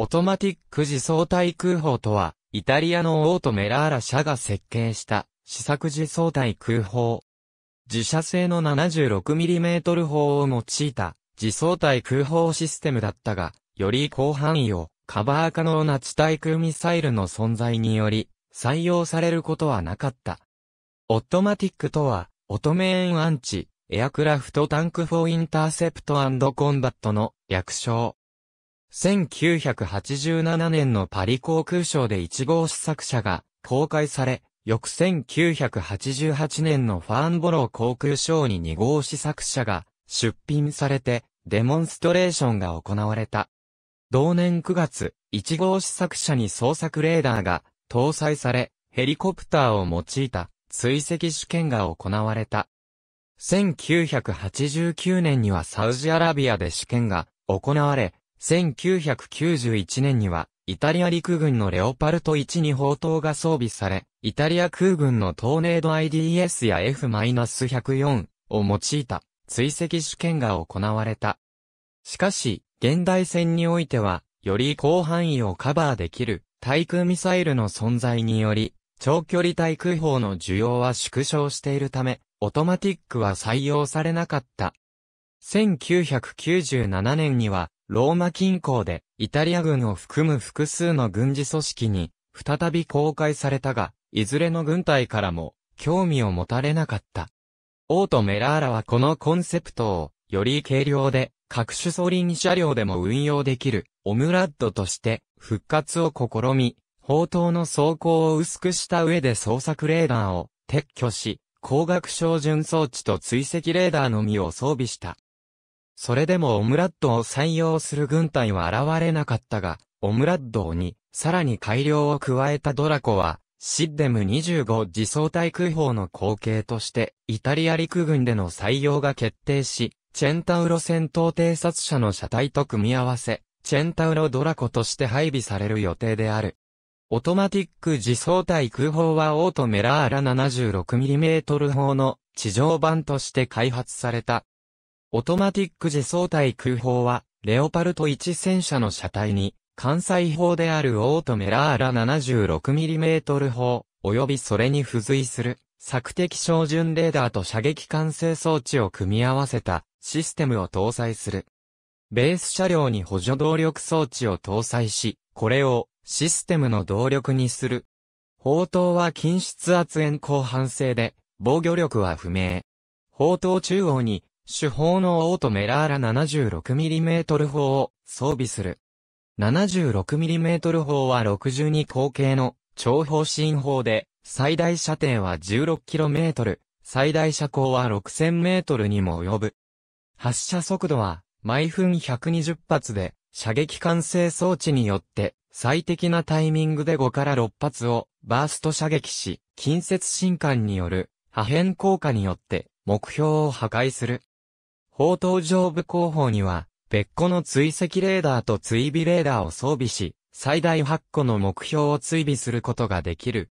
オトマティック自走対空砲とは、イタリアのオートメラーラ社が設計した、試作自走対空砲。自社製の 76mm 砲を用いた、自走対空砲システムだったが、より広範囲をカバー可能な地対空ミサイルの存在により、採用されることはなかった。オットマティックとは、オトメーンアンチ、エアクラフトタンクフォーインターセプトコンバットの略称。1987年のパリ航空ショーで1号試作車が公開され、翌1988年のファーンボロー航空ショーに2号試作車が出品されて、デモンストレーションが行われた。同年9月、1号試作車に捜索レーダーが搭載され、ヘリコプターを用いた追跡試験が行われた。1989年にはサウジアラビアで試験が行われ、1991年には、イタリア陸軍のレオパルト1に砲塔が装備され、イタリア空軍のトーネード IDS や F-104 を用いた追跡試験が行われた。しかし、現代戦においては、より広範囲をカバーできる対空ミサイルの存在により、長距離対空砲の需要は縮小しているため、オートマティックは採用されなかった。1997年には、ローマ近郊で、イタリア軍を含む複数の軍事組織に、再び公開されたが、いずれの軍隊からも、興味を持たれなかった。オート・メラーラはこのコンセプトを、より軽量で、各種ソリン車両でも運用できる、オムラッドとして、復活を試み、砲塔の装甲を薄くした上で捜索レーダーを撤去し、光学照準装置と追跡レーダーのみを装備した。それでもオムラッドを採用する軍隊は現れなかったが、オムラッドに、さらに改良を加えたドラコは、シッデム25自走対空砲の後継として、イタリア陸軍での採用が決定し、チェンタウロ戦闘偵察車の車体と組み合わせ、チェンタウロドラコとして配備される予定である。オトマティック自走対空砲はオートメラーラ 76mm 砲の地上版として開発されたオトマティック自走体空砲は、レオパルト1戦車の車体に、関西砲であるオートメラーラ 76mm 砲、及びそれに付随する、索敵照準レーダーと射撃管制装置を組み合わせたシステムを搭載する。ベース車両に補助動力装置を搭載し、これをシステムの動力にする。砲塔は近質圧延鋼板製で、防御力は不明。砲塔中央に主砲のオートメラーラ 76mm 砲を装備する。76mm 砲は62口径の長方針砲で、最大射程は 16km、最大射高は 6000m にも及ぶ。発射速度は毎分120発で、射撃管制装置によって最適なタイミングで5から6発をバースト射撃し、近接進管による破片効果によって目標を破壊する。砲塔上部後方には、別個の追跡レーダーと追尾レーダーを装備し、最大8個の目標を追尾することができる。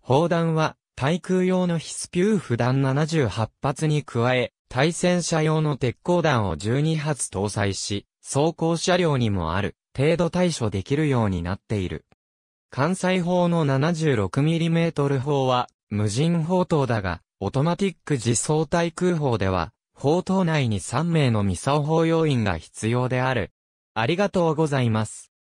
砲弾は、対空用のヒスピューフ弾78発に加え、対戦車用の鉄鋼弾を12発搭載し、装甲車両にもある程度対処できるようになっている。関西砲の 76mm 砲は無人砲塔だが、オートマティック自走対空砲では法島内に3名のミサオ法要員が必要である。ありがとうございます。